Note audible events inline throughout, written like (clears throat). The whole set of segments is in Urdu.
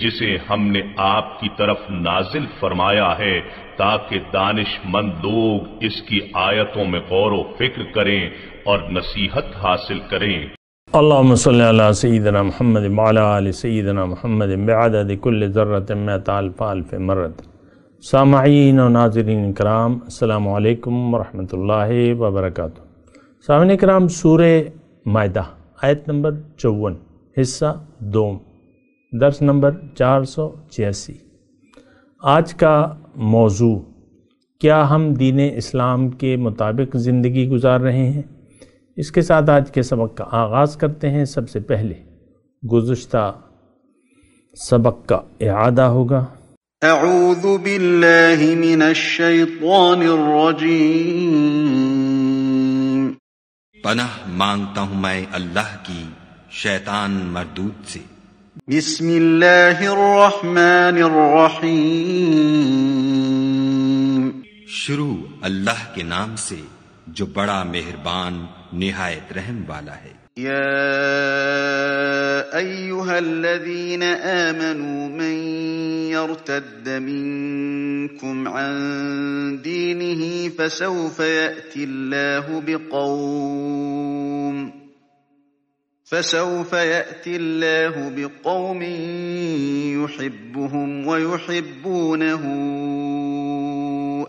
جسے ہم نے آپ کی طرف نازل فرمایا ہے تاکہ دانش مند لوگ اس کی آیتوں میں غور و فکر کریں اور نصیحت حاصل کریں اللہم صلی اللہ علیہ سیدنا محمد بعدد کل ذرت ضرۃم طالف عالف مرت سامعین و ناظرین کرام السلام علیکم ورحمۃ اللہ وبرکاتہ سامعین کرام مائدہ آیت نمبر چون حصہ دوم درس نمبر چار سو چھیاسی آج کا موضوع کیا ہم دین اسلام کے مطابق زندگی گزار رہے ہیں اس کے ساتھ آج کے سبق کا آغاز کرتے ہیں سب سے پہلے گزشتہ سبق کا اعادہ ہوگا اعوذ باللہ من الشیطان الرجیم پناہ مانگتا ہوں میں اللہ کی شیطان مردود سے بسم الله الرحمن الرحيم شروع الله کے نام سے جو بڑا مہربان نہایت رحم والا ہے يا ايها الذين امنوا من يرتد منكم عن دينه فسوف ياتي الله بقوم فسوف يأتي الله بقوم يحبهم ويحبونه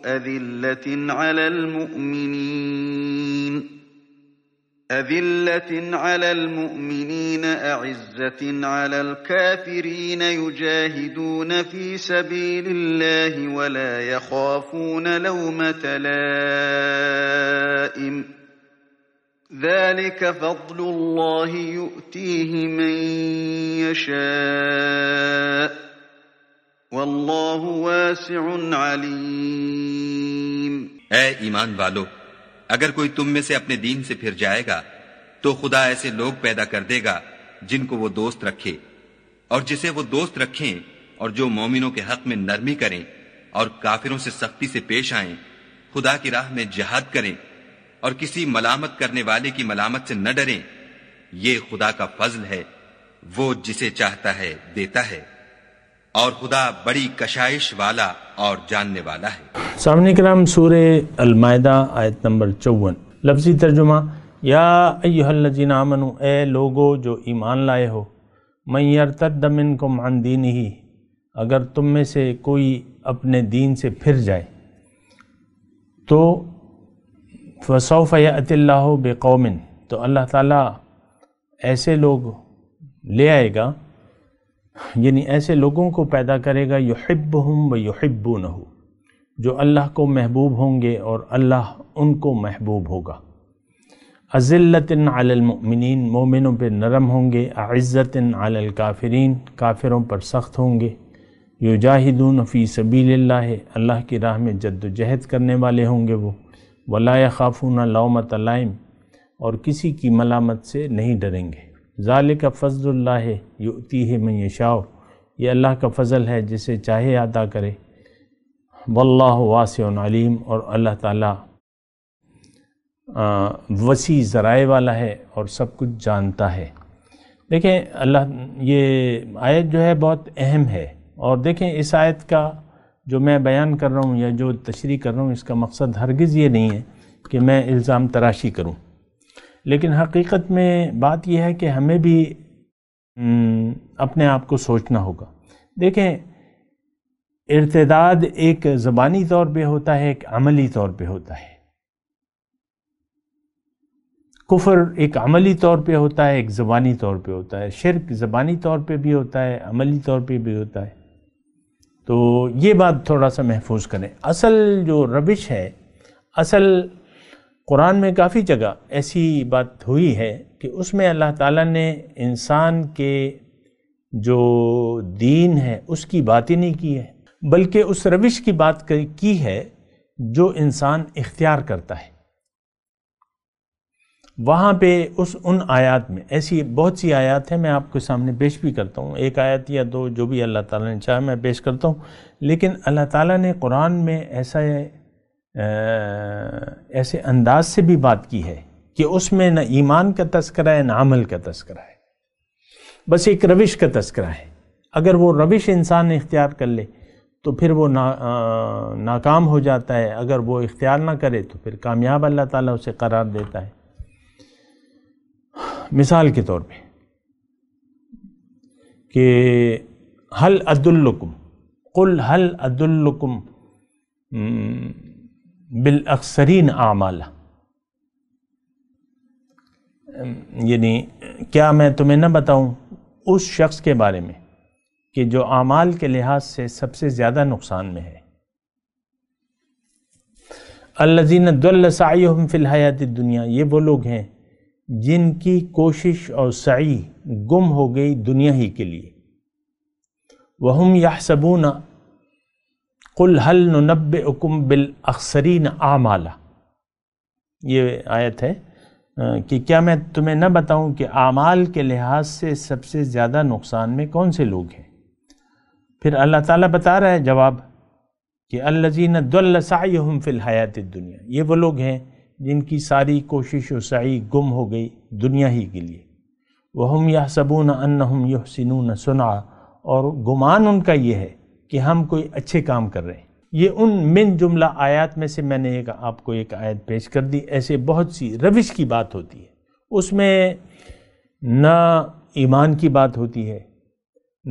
أذلة على المؤمنين أذلة على المؤمنين أعزة على الكافرين يجاهدون في سبيل الله ولا يخافون لومة لائم ۖ ذلك فضل الله يؤتيه من يشاء واسع اے ایمان والو اگر کوئی تم میں سے اپنے دین سے پھر جائے گا تو خدا ایسے لوگ پیدا کر دے گا جن کو وہ دوست رکھے اور جسے وہ دوست رکھیں اور جو مومنوں کے حق میں نرمی کریں اور کافروں سے سختی سے پیش آئیں خدا کی راہ میں جہاد کریں اور کسی ملامت کرنے والے کی ملامت سے نہ ڈریں یہ خدا کا فضل ہے وہ جسے چاہتا ہے دیتا ہے اور خدا بڑی کشائش والا اور جاننے والا ہے سامنے کرام سور المائدہ آیت نمبر چون لفظی ترجمہ یا ایہا ائی آمنو اے لوگو جو ایمان لائے ہو من یرتد منکم عن دینہی ہی اگر تم میں سے کوئی اپنے دین سے پھر جائے تو فصوف یات اللہ بقومن تو اللہ تعالیٰ ایسے لوگ لے آئے گا یعنی ایسے لوگوں کو پیدا کرے گا یحبہم ہب جو اللہ کو محبوب ہوں گے اور اللہ ان کو محبوب ہوگا علی المؤمنین مومنوں پہ نرم ہوں گے عزت علی الکافرین کافروں پر سخت ہوں گے یجاہدون فی سبیل اللہ اللہ کی راہ میں جد و جہد کرنے والے ہوں گے وہ ولا خافون لومت علائم اور کسی کی ملامت سے نہیں ڈریں گے ذالک فضل اللہ یوتی ہے میوشاؤ یہ اللہ کا فضل ہے جسے چاہے عطا کرے واسع علیم اور اللہ تعالیٰ وسیع ذرائع والا ہے اور سب کچھ جانتا ہے دیکھیں اللہ یہ آیت جو ہے بہت اہم ہے اور دیکھیں اس آیت کا جو میں بیان کر رہا ہوں یا جو تشریح کر رہا ہوں اس کا مقصد ہرگز یہ نہیں ہے کہ میں الزام تراشی کروں لیکن حقیقت میں بات یہ ہے کہ ہمیں بھی اپنے آپ کو سوچنا ہوگا دیکھیں ارتداد ایک زبانی طور پہ ہوتا ہے ایک عملی طور پہ ہوتا ہے کفر ایک عملی طور پہ ہوتا ہے ایک زبانی طور پہ ہوتا ہے شرک زبانی طور پہ بھی ہوتا ہے عملی طور پہ بھی ہوتا ہے تو یہ بات تھوڑا سا محفوظ کریں اصل جو ربش ہے اصل قرآن میں کافی جگہ ایسی بات ہوئی ہے کہ اس میں اللہ تعالیٰ نے انسان کے جو دین ہے اس کی بات ہی نہیں کی ہے بلکہ اس روش کی بات کی ہے جو انسان اختیار کرتا ہے وہاں پہ اس ان آیات میں ایسی بہت سی آیات ہیں میں آپ کے سامنے پیش بھی کرتا ہوں ایک آیت یا دو جو بھی اللہ تعالیٰ نے چاہا میں پیش کرتا ہوں لیکن اللہ تعالیٰ نے قرآن میں ایسا ایسے انداز سے بھی بات کی ہے کہ اس میں نہ ایمان کا تذکرہ ہے نہ عمل کا تذکرہ ہے بس ایک روش کا تذکرہ ہے اگر وہ روش انسان اختیار کر لے تو پھر وہ ناکام ہو جاتا ہے اگر وہ اختیار نہ کرے تو پھر کامیاب اللہ تعالیٰ اسے قرار دیتا ہے مثال کے طور پہ کہ حل حلعم کل حل عدالحم بالاکثرین اعمال یعنی کیا میں تمہیں نہ بتاؤں اس شخص کے بارے میں کہ جو اعمال کے لحاظ سے سب سے زیادہ نقصان میں ہے الزیند السائی فی الحیات دنیا یہ وہ لوگ ہیں جن کی کوشش اور سعی گم ہو گئی دنیا ہی کے لیے وہم یہ سبون کل حل نب حکم بال اکثرین یہ آیت ہے کہ کیا میں تمہیں نہ بتاؤں کہ اعمال کے لحاظ سے سب سے زیادہ نقصان میں کون سے لوگ ہیں پھر اللہ تعالیٰ بتا رہا ہے جواب کہ الزین دَ فی الحیات دنیا یہ وہ لوگ ہیں جن کی ساری کوشش و سعی گم ہو گئی دنیا ہی کے لیے وہم ہم یہ صبو ن یہ اور گمان ان کا یہ ہے کہ ہم کوئی اچھے کام کر رہے ہیں یہ ان من جملہ آیات میں سے میں نے ایک آپ کو ایک آیت پیش کر دی ایسے بہت سی روش کی بات ہوتی ہے اس میں نہ ایمان کی بات ہوتی ہے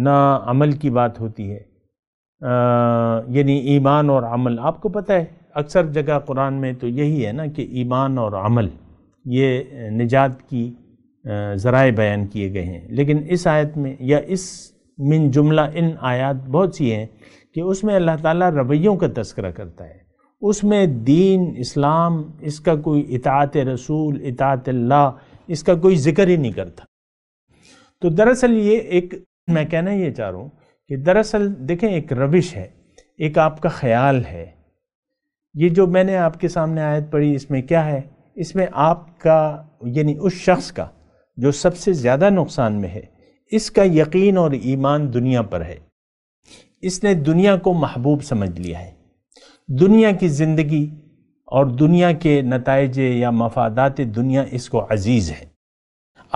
نہ عمل کی بات ہوتی ہے یعنی ایمان اور عمل آپ کو پتہ ہے اکثر جگہ قرآن میں تو یہی ہے نا کہ ایمان اور عمل یہ نجات کی ذرائع بیان کیے گئے ہیں لیکن اس آیت میں یا اس من جملہ ان آیات بہت سی ہیں کہ اس میں اللہ تعالیٰ رویوں کا تذکرہ کرتا ہے اس میں دین اسلام اس کا کوئی اطاعت رسول اطاعت اللہ اس کا کوئی ذکر ہی نہیں کرتا تو دراصل یہ ایک میں کہنا یہ چاہ رہا ہوں کہ دراصل دیکھیں ایک روش ہے ایک آپ کا خیال ہے یہ جو میں نے آپ کے سامنے آیت پڑھی اس میں کیا ہے اس میں آپ کا یعنی اس شخص کا جو سب سے زیادہ نقصان میں ہے اس کا یقین اور ایمان دنیا پر ہے اس نے دنیا کو محبوب سمجھ لیا ہے دنیا کی زندگی اور دنیا کے نتائج یا مفادات دنیا اس کو عزیز ہے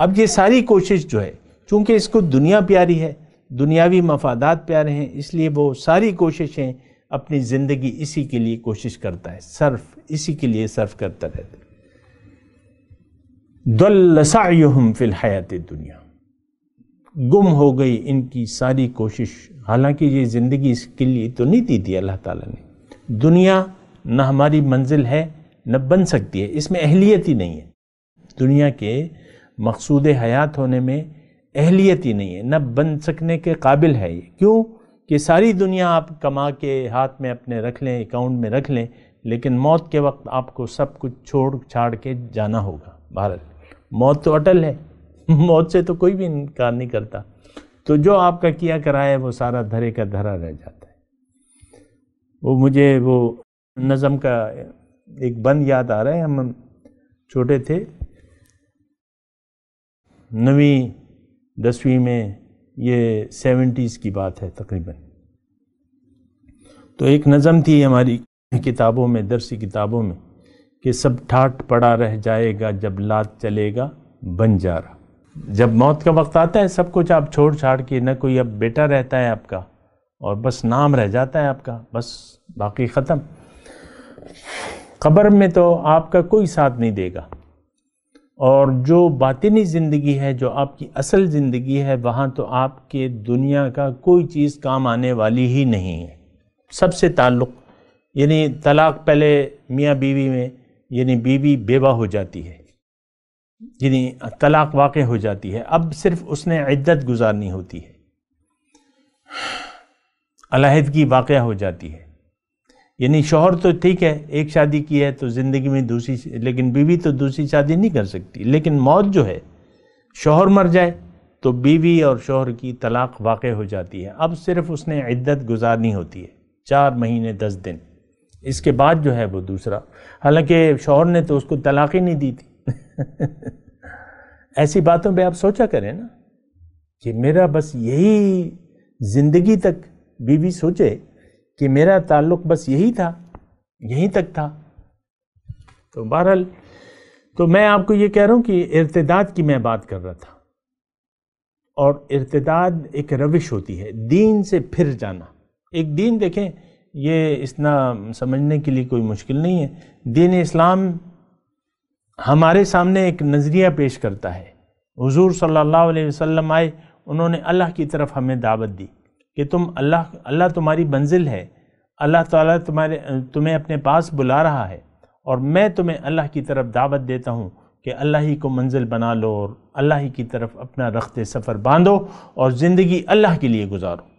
اب یہ ساری کوشش جو ہے چونکہ اس کو دنیا پیاری ہے دنیاوی مفادات پیارے ہیں اس لیے وہ ساری کوششیں اپنی زندگی اسی کے لیے کوشش کرتا ہے صرف اسی کے لیے صرف کرتا رہتا ہے دل سعیہم فی الحیات دنیا گم ہو گئی ان کی ساری کوشش حالانکہ یہ زندگی اس کے لیے تو نہیں دی تھی اللہ تعالیٰ نے دنیا نہ ہماری منزل ہے نہ بن سکتی ہے اس میں اہلیت ہی نہیں ہے دنیا کے مقصود حیات ہونے میں اہلیت ہی نہیں ہے نہ بن سکنے کے قابل ہے یہ کیوں کہ ساری دنیا آپ کما کے ہاتھ میں اپنے رکھ لیں اکاؤنٹ میں رکھ لیں لیکن موت کے وقت آپ کو سب کچھ چھوڑ چھاڑ کے جانا ہوگا بھارت موت تو اٹل ہے (laughs) موت سے تو کوئی بھی انکار نہیں کرتا تو جو آپ کا کیا کرا ہے وہ سارا دھرے کا دھرا رہ جاتا ہے وہ مجھے وہ نظم کا ایک بند یاد آ رہا ہے ہم چھوٹے تھے نویں دسویں میں یہ سیونٹیز کی بات ہے تقریباً تو ایک نظم تھی ہماری کتابوں میں درسی کتابوں میں کہ سب ٹھاٹ پڑا رہ جائے گا جب لات چلے گا بن جا رہا جب موت کا وقت آتا ہے سب کچھ آپ چھوڑ چھاڑ کے نہ کوئی اب بیٹا رہتا ہے آپ کا اور بس نام رہ جاتا ہے آپ کا بس باقی ختم قبر میں تو آپ کا کوئی ساتھ نہیں دے گا اور جو باطنی زندگی ہے جو آپ کی اصل زندگی ہے وہاں تو آپ کے دنیا کا کوئی چیز کام آنے والی ہی نہیں ہے سب سے تعلق یعنی طلاق پہلے میاں بیوی میں یعنی بیوی بیوہ ہو جاتی ہے یعنی طلاق واقع ہو جاتی ہے اب صرف اس نے عدت گزارنی ہوتی ہے علیحدگی واقعہ ہو جاتی ہے یعنی شوہر تو ٹھیک ہے ایک شادی کی ہے تو زندگی میں دوسری لیکن بیوی تو دوسری شادی نہیں کر سکتی لیکن موت جو ہے شوہر مر جائے تو بیوی اور شوہر کی طلاق واقع ہو جاتی ہے اب صرف اس نے عدت گزارنی ہوتی ہے چار مہینے دس دن اس کے بعد جو ہے وہ دوسرا حالانکہ شوہر نے تو اس کو طلاق ہی نہیں دی تھی ایسی باتوں پہ آپ سوچا کریں نا کہ میرا بس یہی زندگی تک بیوی سوچے کہ میرا تعلق بس یہی تھا یہیں تک تھا تو بہرحال تو میں آپ کو یہ کہہ رہا ہوں کہ ارتداد کی میں بات کر رہا تھا اور ارتداد ایک روش ہوتی ہے دین سے پھر جانا ایک دین دیکھیں یہ اتنا سمجھنے کے لیے کوئی مشکل نہیں ہے دین اسلام ہمارے سامنے ایک نظریہ پیش کرتا ہے حضور صلی اللہ علیہ وسلم آئے انہوں نے اللہ کی طرف ہمیں دعوت دی کہ تم اللہ اللہ تمہاری منزل ہے اللہ تعالیٰ تمہارے تمہیں اپنے پاس بلا رہا ہے اور میں تمہیں اللہ کی طرف دعوت دیتا ہوں کہ اللہ ہی کو منزل بنا لو اور اللہ ہی کی طرف اپنا رخت سفر باندھو اور زندگی اللہ کے لیے گزارو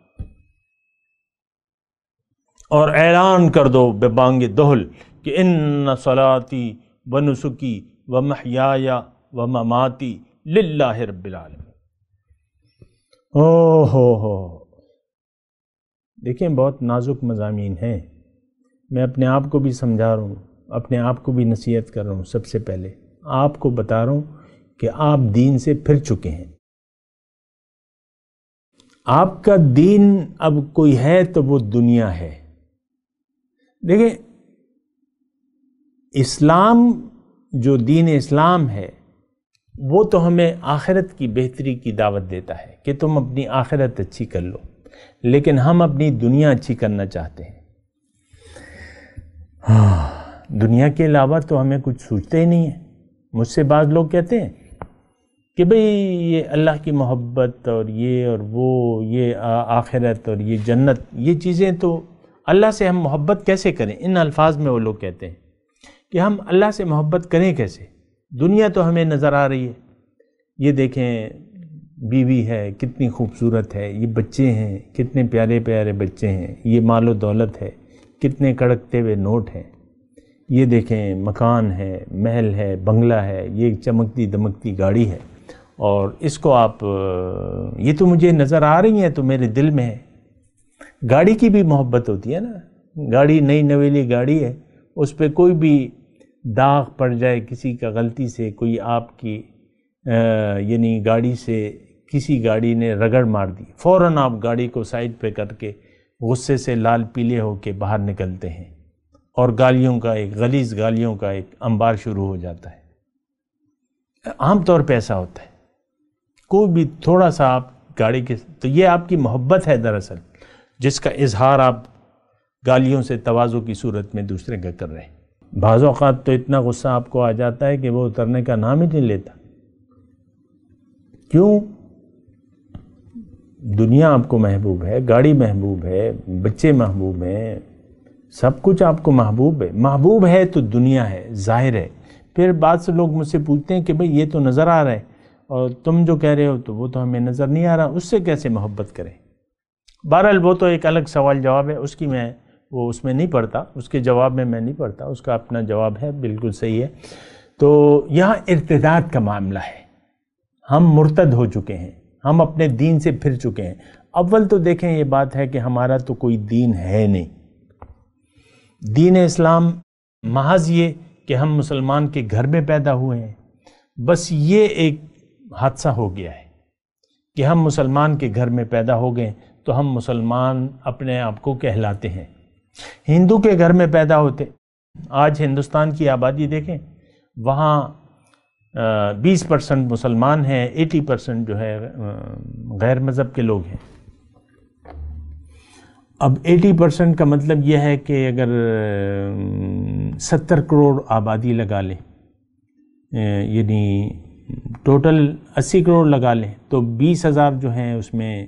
اور اعلان کر دو بے بانگ دہل کہ ان و نسکی و محیا و مماتی رب العالمین او ہو ہو دیکھیں بہت نازک مضامین ہیں میں اپنے آپ کو بھی سمجھا رہا ہوں اپنے آپ کو بھی نصیحت کر رہا ہوں سب سے پہلے آپ کو بتا رہا ہوں کہ آپ دین سے پھر چکے ہیں آپ کا دین اب کوئی ہے تو وہ دنیا ہے دیکھیں اسلام جو دین اسلام ہے وہ تو ہمیں آخرت کی بہتری کی دعوت دیتا ہے کہ تم اپنی آخرت اچھی کر لو لیکن ہم اپنی دنیا اچھی کرنا چاہتے ہیں دنیا کے علاوہ تو ہمیں کچھ سوچتے ہی نہیں ہے مجھ سے بعض لوگ کہتے ہیں کہ بھئی یہ اللہ کی محبت اور یہ اور وہ یہ آخرت اور یہ جنت یہ چیزیں تو اللہ سے ہم محبت کیسے کریں ان الفاظ میں وہ لوگ کہتے ہیں کہ ہم اللہ سے محبت کریں کیسے دنیا تو ہمیں نظر آ رہی ہے یہ دیکھیں بیوی ہے کتنی خوبصورت ہے یہ بچے ہیں کتنے پیارے پیارے بچے ہیں یہ مال و دولت ہے کتنے کڑکتے ہوئے نوٹ ہیں یہ دیکھیں مکان ہے محل ہے بنگلہ ہے یہ ایک چمکتی دمکتی گاڑی ہے اور اس کو آپ یہ تو مجھے نظر آ رہی ہیں تو میرے دل میں ہے گاڑی کی بھی محبت ہوتی ہے نا گاڑی نئی نویلی گاڑی ہے اس پہ کوئی بھی داغ پڑ جائے کسی کا غلطی سے کوئی آپ کی یعنی گاڑی سے کسی گاڑی نے رگڑ مار دی فوراً آپ گاڑی کو سائڈ پہ کر کے غصے سے لال پیلے ہو کے باہر نکلتے ہیں اور گالیوں کا ایک غلیز گالیوں کا ایک انبار شروع ہو جاتا ہے عام طور پہ ایسا ہوتا ہے کوئی بھی تھوڑا سا آپ گاڑی کے تو یہ آپ کی محبت ہے دراصل جس کا اظہار آپ گالیوں سے توازو کی صورت میں دوسرے کا کر رہے ہیں بعض اوقات تو اتنا غصہ آپ کو آ جاتا ہے کہ وہ اترنے کا نام ہی نہیں لیتا کیوں دنیا آپ کو محبوب ہے گاڑی محبوب ہے بچے محبوب ہیں سب کچھ آپ کو محبوب ہے محبوب ہے تو دنیا ہے ظاہر ہے پھر بعد سے لوگ مجھ سے پوچھتے ہیں کہ بھئی یہ تو نظر آ رہا ہے اور تم جو کہہ رہے ہو تو وہ تو ہمیں نظر نہیں آ رہا اس سے کیسے محبت کریں بہرحال وہ تو ایک الگ سوال جواب ہے اس کی میں وہ اس میں نہیں پڑھتا اس کے جواب میں میں نہیں پڑھتا اس کا اپنا جواب ہے بالکل صحیح ہے تو یہاں ارتداد کا معاملہ ہے ہم مرتد ہو چکے ہیں ہم اپنے دین سے پھر چکے ہیں اول تو دیکھیں یہ بات ہے کہ ہمارا تو کوئی دین ہے نہیں دین اسلام محض یہ کہ ہم مسلمان کے گھر میں پیدا ہوئے ہیں بس یہ ایک حادثہ ہو گیا ہے کہ ہم مسلمان کے گھر میں پیدا ہو گئے تو ہم مسلمان اپنے آپ کو کہلاتے ہیں ہندو کے گھر میں پیدا ہوتے آج ہندوستان کی آبادی دیکھیں وہاں بیس پرسنٹ مسلمان ہیں ایٹی پرسنٹ جو ہے غیر مذہب کے لوگ ہیں اب ایٹی پرسنٹ کا مطلب یہ ہے کہ اگر ستر کروڑ آبادی لگا لیں یعنی ٹوٹل اسی کروڑ لگا لیں تو بیس ہزار جو ہیں اس میں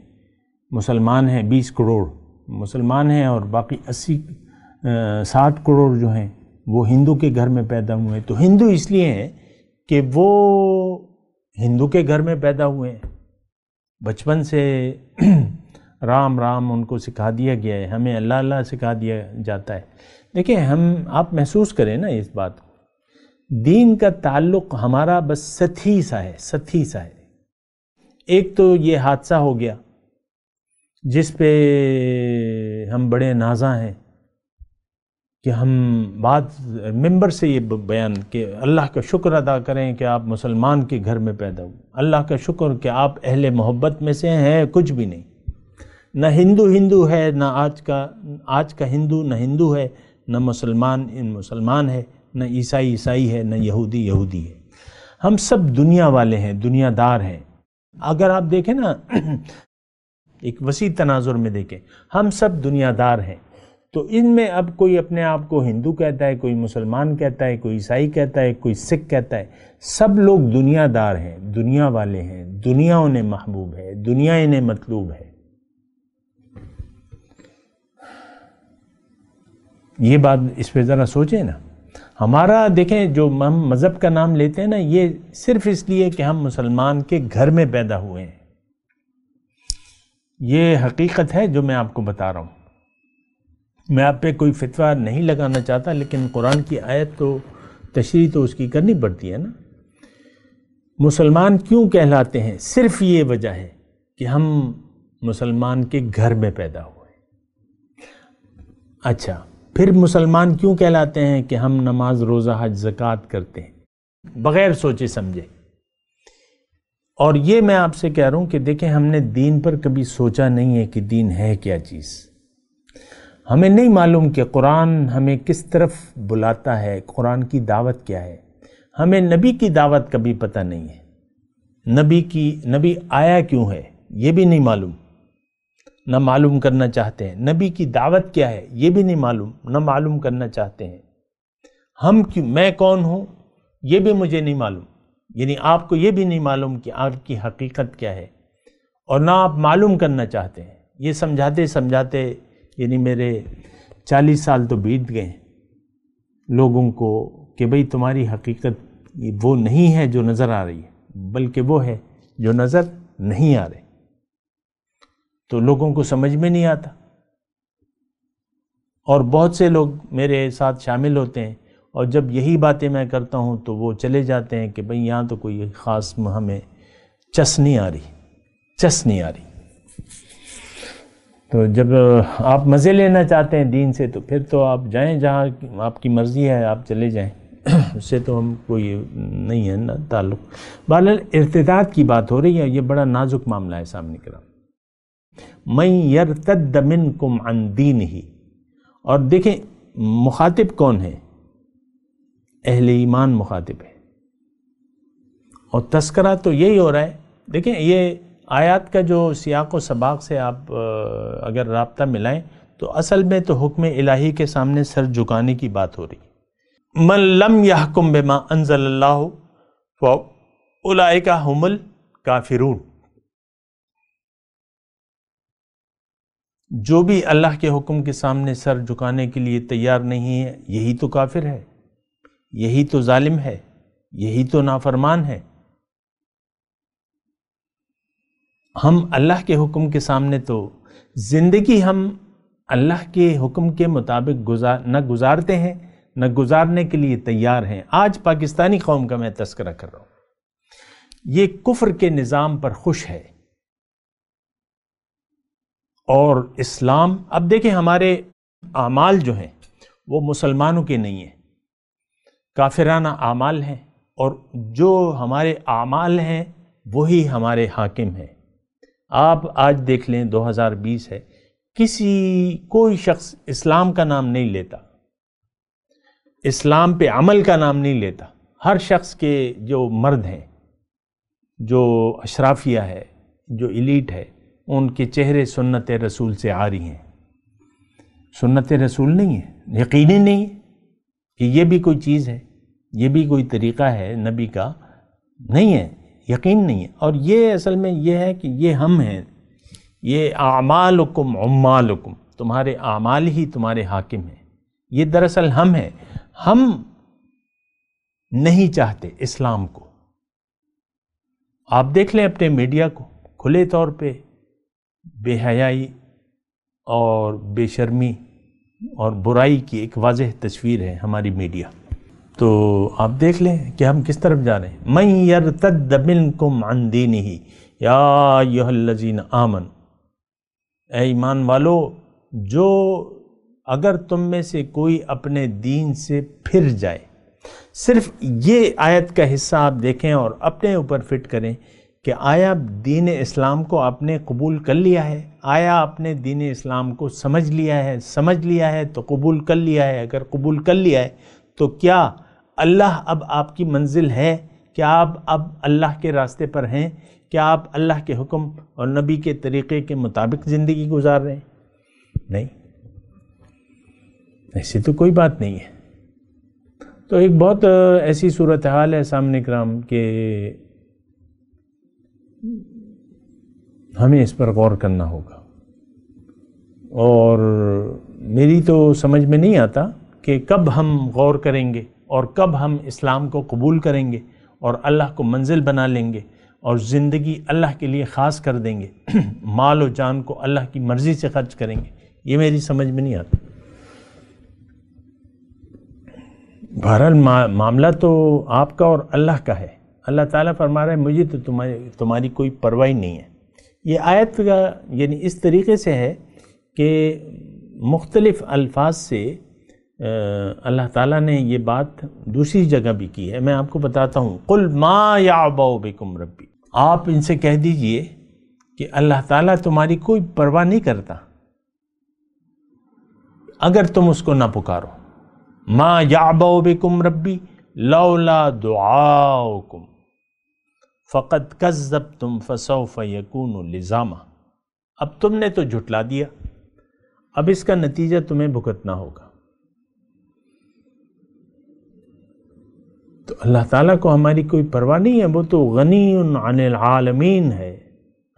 مسلمان ہیں بیس کروڑ مسلمان ہیں اور باقی اسی ساٹھ کروڑ جو ہیں وہ ہندو کے گھر میں پیدا ہوئے تو ہندو اس لیے ہیں کہ وہ ہندو کے گھر میں پیدا ہوئے ہیں بچپن سے (clears throat) رام رام ان کو سکھا دیا گیا ہے ہمیں اللہ اللہ سکھا دیا جاتا ہے دیکھیں ہم آپ محسوس کریں نا اس بات کو دین کا تعلق ہمارا بس ستھی سا ہے ستھی سا ہے ایک تو یہ حادثہ ہو گیا جس پہ ہم بڑے نازہ ہیں کہ ہم بعد ممبر سے یہ بیان کہ اللہ کا شکر ادا کریں کہ آپ مسلمان کے گھر میں پیدا ہو اللہ کا شکر کہ آپ اہل محبت میں سے ہیں کچھ بھی نہیں نہ ہندو ہندو ہے نہ آج کا آج کا ہندو نہ ہندو ہے نہ مسلمان ان مسلمان ہے نہ عیسائی عیسائی ہے نہ یہودی یہودی ہے ہم سب دنیا والے ہیں دنیا دار ہیں اگر آپ دیکھیں نا ایک وسیع تناظر میں دیکھیں ہم سب دنیا دار ہیں تو ان میں اب کوئی اپنے آپ کو ہندو کہتا ہے کوئی مسلمان کہتا ہے کوئی عیسائی کہتا ہے کوئی سکھ کہتا ہے سب لوگ دنیا دار ہیں دنیا والے ہیں دنیا انہیں محبوب ہے دنیا انہیں مطلوب ہے یہ بات اس پہ ذرا سوچیں نا ہمارا دیکھیں جو ہم مذہب کا نام لیتے ہیں نا یہ صرف اس لیے کہ ہم مسلمان کے گھر میں پیدا ہوئے ہیں یہ حقیقت ہے جو میں آپ کو بتا رہا ہوں میں آپ پہ کوئی فتویٰ نہیں لگانا چاہتا لیکن قرآن کی آیت تو تشریح تو اس کی کرنی پڑتی ہے نا مسلمان کیوں کہلاتے ہیں صرف یہ وجہ ہے کہ ہم مسلمان کے گھر میں پیدا ہوئے اچھا پھر مسلمان کیوں کہلاتے ہیں کہ ہم نماز روزہ حج زکاة کرتے ہیں بغیر سوچے سمجھے اور یہ میں آپ سے کہہ رہا ہوں کہ دیکھیں ہم نے دین پر کبھی سوچا نہیں ہے کہ دین ہے کیا چیز ہمیں نہیں معلوم کہ قرآن ہمیں کس طرف بلاتا ہے قرآن کی دعوت کیا ہے ہمیں نبی کی دعوت کبھی پتہ نہیں ہے نبی کی نبی آیا کیوں ہے یہ بھی نہیں معلوم نہ معلوم کرنا چاہتے ہیں نبی کی دعوت کیا ہے یہ بھی نہیں معلوم نہ معلوم کرنا چاہتے ہیں ہم کیوں میں کون ہوں یہ بھی مجھے نہیں معلوم یعنی آپ کو یہ بھی نہیں معلوم کہ آپ کی حقیقت کیا ہے اور نہ آپ معلوم کرنا چاہتے ہیں یہ سمجھاتے سمجھاتے یعنی میرے چالیس سال تو بیت گئے ہیں لوگوں کو کہ بھئی تمہاری حقیقت وہ نہیں ہے جو نظر آ رہی ہے بلکہ وہ ہے جو نظر نہیں آ رہے تو لوگوں کو سمجھ میں نہیں آتا اور بہت سے لوگ میرے ساتھ شامل ہوتے ہیں اور جب یہی باتیں میں کرتا ہوں تو وہ چلے جاتے ہیں کہ بھئی یہاں تو کوئی خاص ہمیں چس نہیں آ رہی چس نہیں آ رہی تو جب آپ مزے لینا چاہتے ہیں دین سے تو پھر تو آپ جائیں جہاں آپ کی مرضی ہے آپ چلے جائیں اس سے تو ہم کوئی نہیں ہے نا تعلق بال ارتداد کی بات ہو رہی ہے یہ بڑا نازک معاملہ ہے سامنے منکم عن دین ہی اور دیکھیں مخاطب کون ہے اہل ایمان مخاطب ہے اور تذکرہ تو یہی ہو رہا ہے دیکھیں یہ آیات کا جو سیاق و سباق سے آپ اگر رابطہ ملائیں تو اصل میں تو حکم الہی کے سامنے سر جھکانے کی بات ہو رہی ہے من لم یحکم بما انزل اللہ فاولئک هم الکافرون جو بھی اللہ کے حکم کے سامنے سر جھکانے کے لیے تیار نہیں ہے یہی تو کافر ہے یہی تو ظالم ہے یہی تو نافرمان ہے ہم اللہ کے حکم کے سامنے تو زندگی ہم اللہ کے حکم کے مطابق گزار نہ گزارتے ہیں نہ گزارنے کے لیے تیار ہیں آج پاکستانی قوم کا میں تذکرہ کر رہا ہوں یہ کفر کے نظام پر خوش ہے اور اسلام اب دیکھیں ہمارے اعمال جو ہیں وہ مسلمانوں کے نہیں ہیں کافرانہ اعمال ہیں اور جو ہمارے اعمال ہیں وہی ہمارے حاکم ہیں آپ آج دیکھ لیں دو ہزار بیس ہے کسی کوئی شخص اسلام کا نام نہیں لیتا اسلام پہ عمل کا نام نہیں لیتا ہر شخص کے جو مرد ہیں جو اشرافیہ ہے جو الیٹ ہے ان کے چہرے سنت رسول سے آ رہی ہیں سنت رسول نہیں ہے یقینی نہیں کہ یہ بھی کوئی چیز ہے یہ بھی کوئی طریقہ ہے نبی کا نہیں ہے یقین نہیں ہے اور یہ اصل میں یہ ہے کہ یہ ہم ہیں یہ اعمالکم عمالکم تمہارے اعمال ہی تمہارے حاکم ہیں یہ دراصل ہم ہیں ہم نہیں چاہتے اسلام کو آپ دیکھ لیں اپنے میڈیا کو کھلے طور پہ بے حیائی اور بے شرمی اور برائی کی ایک واضح تصویر ہے ہماری میڈیا تو آپ دیکھ لیں کہ ہم کس طرف جا رہے ہیں میں يَرْتَدَّ مِنْكُمْ عَنْ دِينِهِ دینی ہی یا آمَن اے آمن ایمان والو جو اگر تم میں سے کوئی اپنے دین سے پھر جائے صرف یہ آیت کا حصہ آپ دیکھیں اور اپنے اوپر فٹ کریں کہ آیا دین اسلام کو آپ نے قبول کر لیا ہے آیا آپ نے دین اسلام کو سمجھ لیا ہے سمجھ لیا ہے تو قبول کر لیا ہے اگر قبول کر لیا ہے تو کیا اللہ اب آپ کی منزل ہے کیا آپ اب اللہ کے راستے پر ہیں کیا آپ اللہ کے حکم اور نبی کے طریقے کے مطابق زندگی گزار رہے ہیں نہیں ایسی تو کوئی بات نہیں ہے تو ایک بہت ایسی صورتحال ہے سامنے کرام کہ ہمیں اس پر غور کرنا ہوگا اور میری تو سمجھ میں نہیں آتا کہ کب ہم غور کریں گے اور کب ہم اسلام کو قبول کریں گے اور اللہ کو منزل بنا لیں گے اور زندگی اللہ کے لیے خاص کر دیں گے (clears throat) مال و جان کو اللہ کی مرضی سے خرچ کریں گے یہ میری سمجھ میں نہیں آتا بہرحال معاملہ تو آپ کا اور اللہ کا ہے اللہ تعالیٰ فرما رہا ہے مجھے تو تمہاری تمہاری کوئی پروائی نہیں ہے یہ آیت کا یعنی اس طریقے سے ہے کہ مختلف الفاظ سے اللہ تعالیٰ نے یہ بات دوسری جگہ بھی کی ہے میں آپ کو بتاتا ہوں قل ما یا بکم ربی آپ ان سے کہہ دیجئے کہ اللہ تعالیٰ تمہاری کوئی پرواہ نہیں کرتا اگر تم اس کو نہ پکارو ما یا بکم ربی لولا دعاؤکم فقط کذب تم فسوف یکون فون اب تم نے تو جھٹلا دیا اب اس کا نتیجہ تمہیں بھگتنا ہوگا تو اللہ تعالیٰ کو ہماری کوئی پرواہ نہیں ہے وہ تو غنی عن العالمین ہے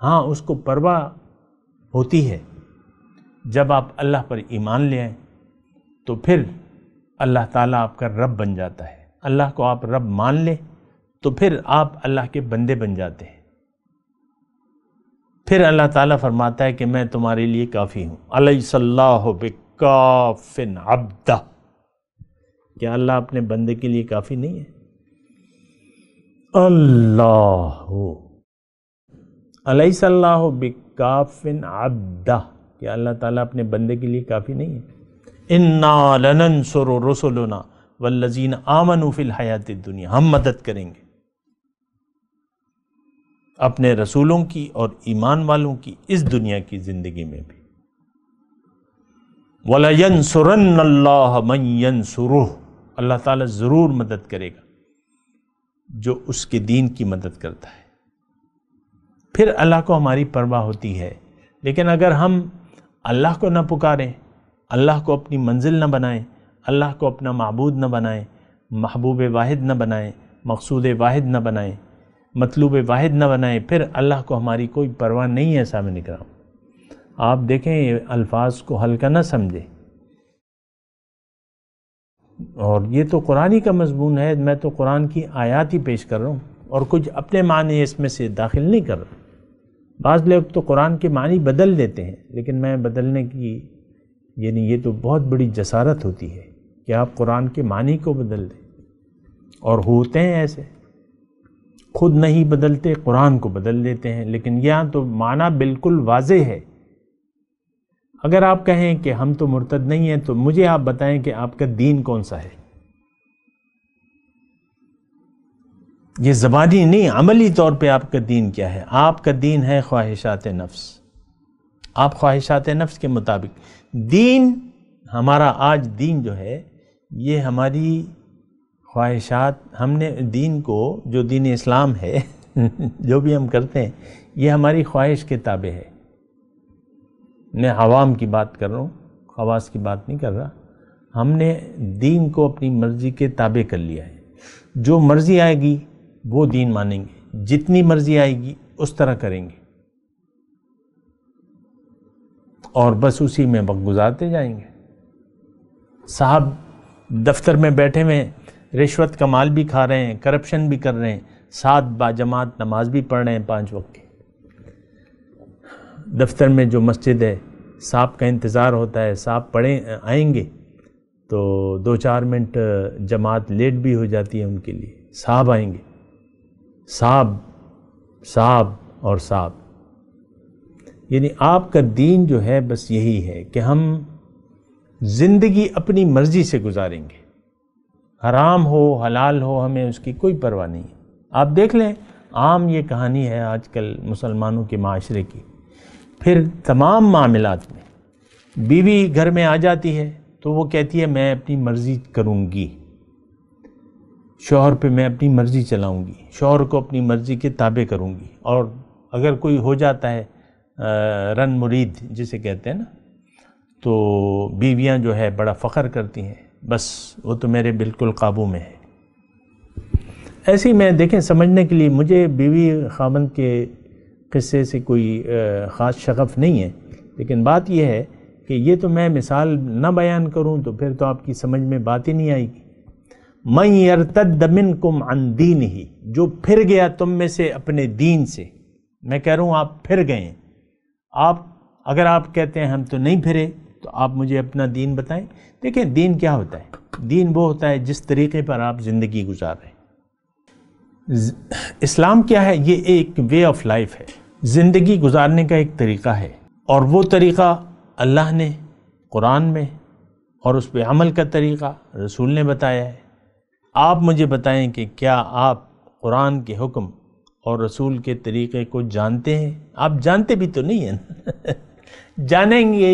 ہاں اس کو پرواہ ہوتی ہے جب آپ اللہ پر ایمان لے آئیں تو پھر اللہ تعالیٰ آپ کا رب بن جاتا ہے اللہ کو آپ رب مان لیں تو پھر آپ اللہ کے بندے بن جاتے ہیں پھر اللہ تعالیٰ فرماتا ہے کہ میں تمہارے لیے کافی ہوں علیہ صلاح بکافن عبدہ کیا اللہ اپنے بندے کے لیے کافی نہیں ہے اللہ علیہ صلاح بکافن عبدہ آبدہ کیا اللہ تعالیٰ اپنے بندے کے لیے کافی نہیں ہے انا لنن سرو رسولا ولزین آمنفل حیات دنیا ہم مدد کریں گے اپنے رسولوں کی اور ایمان والوں کی اس دنیا کی زندگی میں بھی وَلَيَنْصُرَنَّ اللَّهَ اللہ مین سرو اللہ تعالیٰ ضرور مدد کرے گا جو اس کے دین کی مدد کرتا ہے پھر اللہ کو ہماری پرواہ ہوتی ہے لیکن اگر ہم اللہ کو نہ پکاریں اللہ کو اپنی منزل نہ بنائیں اللہ کو اپنا معبود نہ بنائیں محبوب واحد نہ بنائیں مقصود واحد نہ بنائیں مطلوب واحد نہ بنائیں پھر اللہ کو ہماری کوئی پرواہ نہیں ہے سامنے کرام آپ دیکھیں یہ الفاظ کو ہلکا نہ سمجھیں اور یہ تو قرآن کا مضمون ہے میں تو قرآن کی آیات ہی پیش کر رہا ہوں اور کچھ اپنے معنی اس میں سے داخل نہیں کر رہا بعض لوگ تو قرآن کے معنی بدل دیتے ہیں لیکن میں بدلنے کی یعنی یہ تو بہت بڑی جسارت ہوتی ہے کہ آپ قرآن کے معنی کو بدل دیں اور ہوتے ہیں ایسے خود نہیں بدلتے قرآن کو بدل دیتے ہیں لیکن یہاں تو معنی بالکل واضح ہے اگر آپ کہیں کہ ہم تو مرتد نہیں ہیں تو مجھے آپ بتائیں کہ آپ کا دین کون سا ہے یہ زبانی نہیں عملی طور پہ آپ کا دین کیا ہے آپ کا دین ہے خواہشات نفس آپ خواہشات نفس کے مطابق دین ہمارا آج دین جو ہے یہ ہماری خواہشات ہم نے دین کو جو دین اسلام ہے (laughs) جو بھی ہم کرتے ہیں یہ ہماری خواہش کے تابع ہے میں عوام کی بات کر رہا ہوں خواص کی بات نہیں کر رہا ہم نے دین کو اپنی مرضی کے تابع کر لیا ہے جو مرضی آئے گی وہ دین مانیں گے جتنی مرضی آئے گی اس طرح کریں گے اور بس اسی میں وقت گزارتے جائیں گے صاحب دفتر میں بیٹھے ہوئے رشوت رشوت کمال بھی کھا رہے ہیں کرپشن بھی کر رہے ہیں ساتھ باجماعت نماز بھی پڑھ رہے ہیں پانچ وقت کی دفتر میں جو مسجد ہے صاحب کا انتظار ہوتا ہے صاحب پڑھیں آئیں گے تو دو چار منٹ جماعت لیٹ بھی ہو جاتی ہے ان کے لیے صاحب آئیں گے صاحب صاحب اور صاحب یعنی آپ کا دین جو ہے بس یہی ہے کہ ہم زندگی اپنی مرضی سے گزاریں گے حرام ہو حلال ہو ہمیں اس کی کوئی پرواہ نہیں ہے آپ دیکھ لیں عام یہ کہانی ہے آج کل مسلمانوں کے معاشرے کی پھر تمام معاملات میں بیوی گھر میں آ جاتی ہے تو وہ کہتی ہے میں اپنی مرضی کروں گی شوہر پہ میں اپنی مرضی چلاؤں گی شوہر کو اپنی مرضی کے تابع کروں گی اور اگر کوئی ہو جاتا ہے رن مرید جسے کہتے ہیں نا تو بیویاں جو ہے بڑا فخر کرتی ہیں بس وہ تو میرے بالکل قابو میں ہے ایسی میں دیکھیں سمجھنے کے لیے مجھے بیوی خامن کے قصے سے کوئی خاص شغف نہیں ہے لیکن بات یہ ہے کہ یہ تو میں مثال نہ بیان کروں تو پھر تو آپ کی سمجھ میں بات ہی نہیں آئے گی میں ارتدمن منکم عن دین ہی جو پھر گیا تم میں سے اپنے دین سے میں کہہ رہا ہوں آپ پھر گئے آپ اگر آپ کہتے ہیں ہم تو نہیں پھرے تو آپ مجھے اپنا دین بتائیں دیکھیں دین کیا ہوتا ہے دین وہ ہوتا ہے جس طریقے پر آپ زندگی گزار رہے ہیں اسلام کیا ہے یہ ایک وے آف لائف ہے زندگی گزارنے کا ایک طریقہ ہے اور وہ طریقہ اللہ نے قرآن میں اور اس پہ عمل کا طریقہ رسول نے بتایا ہے آپ مجھے بتائیں کہ کیا آپ قرآن کے حکم اور رسول کے طریقے کو جانتے ہیں آپ جانتے بھی تو نہیں ہیں (laughs) جانیں گے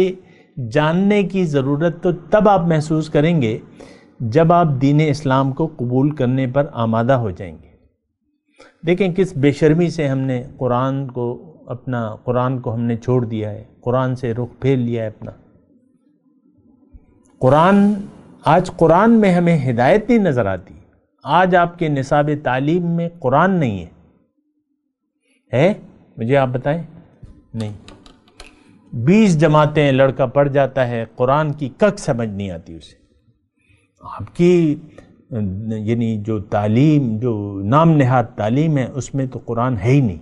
جاننے کی ضرورت تو تب آپ محسوس کریں گے جب آپ دین اسلام کو قبول کرنے پر آمادہ ہو جائیں گے دیکھیں کس بے شرمی سے ہم نے قرآن کو اپنا قرآن کو ہم نے چھوڑ دیا ہے قرآن سے رخ پھیر لیا ہے اپنا قرآن قرآن آج میں ہمیں ہدایت نہیں نظر آتی آج آپ کے نصاب تعلیم میں قرآن نہیں ہے مجھے آپ بتائیں نہیں بیس جماعتیں لڑکا پڑ جاتا ہے قرآن کی کک سمجھ نہیں آتی اسے آپ کی یعنی جو تعلیم جو نام نہاد تعلیم ہے اس میں تو قرآن ہے ہی نہیں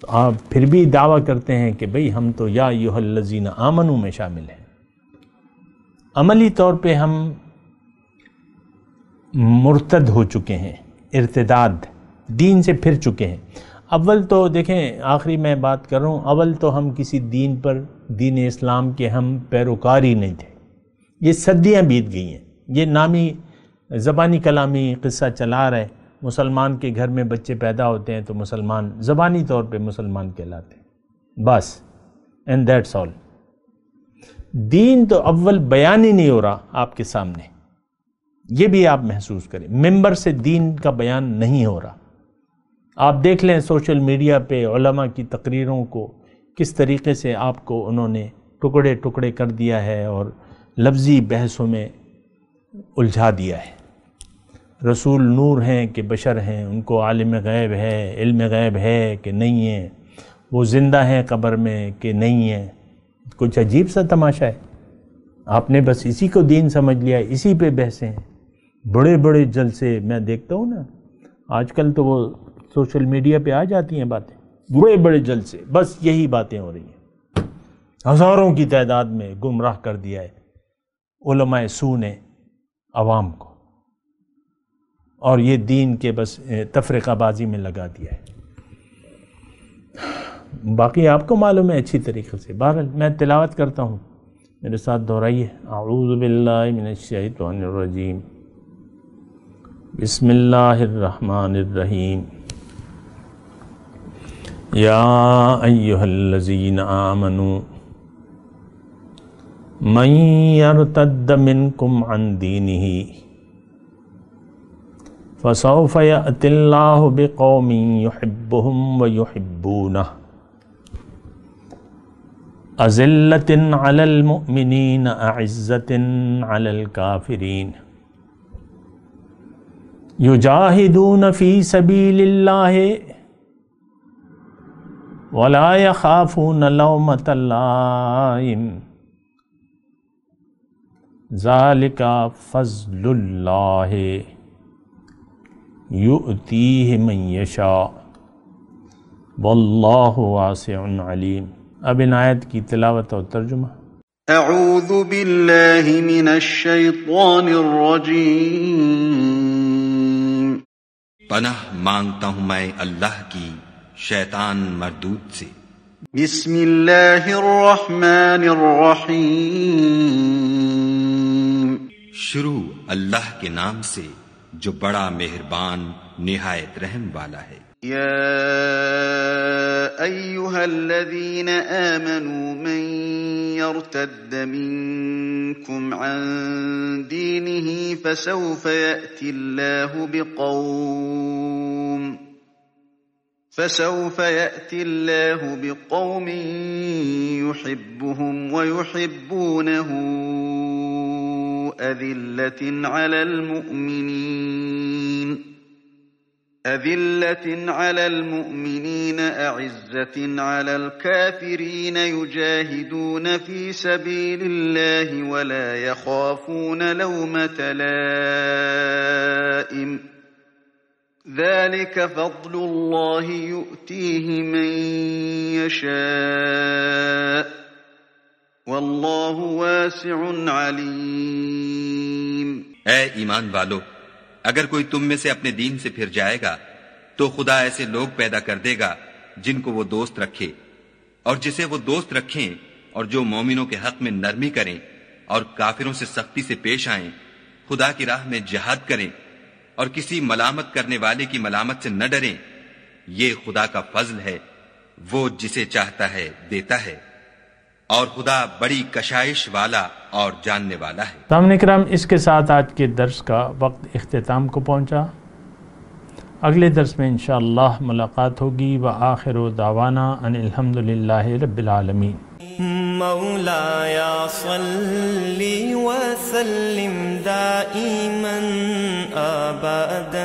تو آپ پھر بھی دعویٰ کرتے ہیں کہ بھئی ہم تو یا یوہ الزین آمنوں میں شامل ہیں عملی طور پہ ہم مرتد ہو چکے ہیں ارتداد دین سے پھر چکے ہیں اول تو دیکھیں آخری میں بات کر رہا ہوں اول تو ہم کسی دین پر دین اسلام کے ہم پیروکار ہی نہیں تھے یہ صدیاں بیت گئی ہیں یہ نامی زبانی کلامی قصہ چلا رہے مسلمان کے گھر میں بچے پیدا ہوتے ہیں تو مسلمان زبانی طور پہ مسلمان کہلاتے ہیں بس اینڈ دیٹس آل دین تو اول بیان ہی نہیں ہو رہا آپ کے سامنے یہ بھی آپ محسوس کریں ممبر سے دین کا بیان نہیں ہو رہا آپ دیکھ لیں سوشل میڈیا پہ علماء کی تقریروں کو کس طریقے سے آپ کو انہوں نے ٹکڑے ٹکڑے کر دیا ہے اور لفظی بحثوں میں الجھا دیا ہے رسول نور ہیں کہ بشر ہیں ان کو عالم غیب ہے علم غیب ہے کہ نہیں ہے وہ زندہ ہیں قبر میں کہ نہیں ہیں کچھ عجیب سا تماشا ہے آپ نے بس اسی کو دین سمجھ لیا اسی پہ بحثیں بڑے بڑے جلسے میں دیکھتا ہوں نا آج کل تو وہ سوشل میڈیا پہ آ جاتی ہیں باتیں بڑے بڑے جلسے بس یہی باتیں ہو رہی ہیں ہزاروں کی تعداد میں گمراہ کر دیا ہے علماء سو نے عوام کو اور یہ دین کے بس تفرقہ بازی میں لگا دیا ہے باقی آپ کو معلوم ہے اچھی طریقے سے بہرحال میں تلاوت کرتا ہوں میرے ساتھ دہرائیے اعوذ باللہ من الشیطان الرجیم بسم اللہ الرحمن الرحیم یا الذین آمنوا من يرتد منكم عن دينه فسوف يأتي الله بقوم يحبهم ويحبونه أزلة على المؤمنين أعزة على الكافرين يجاهدون في سبيل الله ولا يخافون لومة لائم ذالک فضل اللہ یؤتیہ من یشا واللہ واسع علیم اب ان آیت کی تلاوت اور ترجمہ اعوذ باللہ من الشیطان الرجیم پناہ مانگتا ہوں میں اللہ کی شیطان مردود سے بسم اللہ الرحمن الرحیم شروع اللہ کے نام سے جو بڑا مہربان निहायत رحم والا ہے يا أيها الذين آمنوا من يرتد منكم عن دينه فسوف يأتي الله بقوم فسوف يأتي الله بقوم يحبهم ويحبونه أذلة على المؤمنين أذلة على المؤمنين أعزة على الكافرين يجاهدون في سبيل الله ولا يخافون لومة لائم ذلك فضل الله يؤتيه من يشاء واسع علیم اے ایمان والو اگر کوئی تم میں سے اپنے دین سے پھر جائے گا تو خدا ایسے لوگ پیدا کر دے گا جن کو وہ دوست رکھے اور جسے وہ دوست رکھیں اور جو مومنوں کے حق میں نرمی کریں اور کافروں سے سختی سے پیش آئیں خدا کی راہ میں جہاد کریں اور کسی ملامت کرنے والے کی ملامت سے نہ ڈریں یہ خدا کا فضل ہے وہ جسے چاہتا ہے دیتا ہے اور خدا بڑی کشائش والا اور جاننے والا ہے سامنے کرام اس کے ساتھ آج کے درس کا وقت اختتام کو پہنچا اگلے درس میں انشاءاللہ ملاقات ہوگی و آخر و دعوانا ان الحمدللہ رب العالمین صلی وسلم دائیما آبادا